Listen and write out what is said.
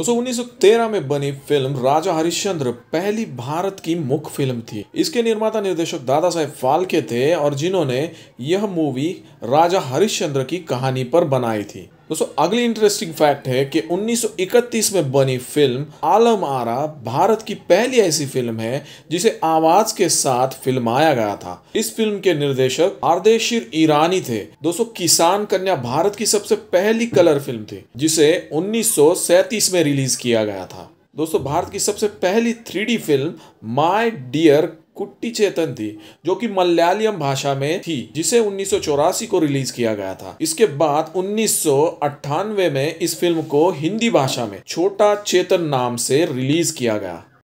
दोस्तों उन्नीस में बनी फिल्म राजा हरिश्चंद्र पहली भारत की मुख्य फिल्म थी इसके निर्माता निर्देशक दादा साहेब फालके थे और जिन्होंने यह मूवी राजा हरिश्चंद्र की कहानी पर बनाई थी दोस्तों अगली इंटरेस्टिंग फैक्ट है कि 1931 में बनी फिल्म आलम आरा भारत की पहली ऐसी फिल्म है जिसे आवाज के साथ फिल्माया गया था इस फिल्म के निर्देशक आर्देशिर ईरानी थे दोस्तों किसान कन्या भारत की सबसे पहली कलर फिल्म थी जिसे 1937 में रिलीज किया गया था दोस्तों भारत की सबसे पहली थ्री फिल्म माई डियर कुट्टी चेतन थी जो कि मलयालम भाषा में थी जिसे उन्नीस को रिलीज किया गया था इसके बाद उन्नीस में इस फिल्म को हिंदी भाषा में छोटा चेतन नाम से रिलीज किया गया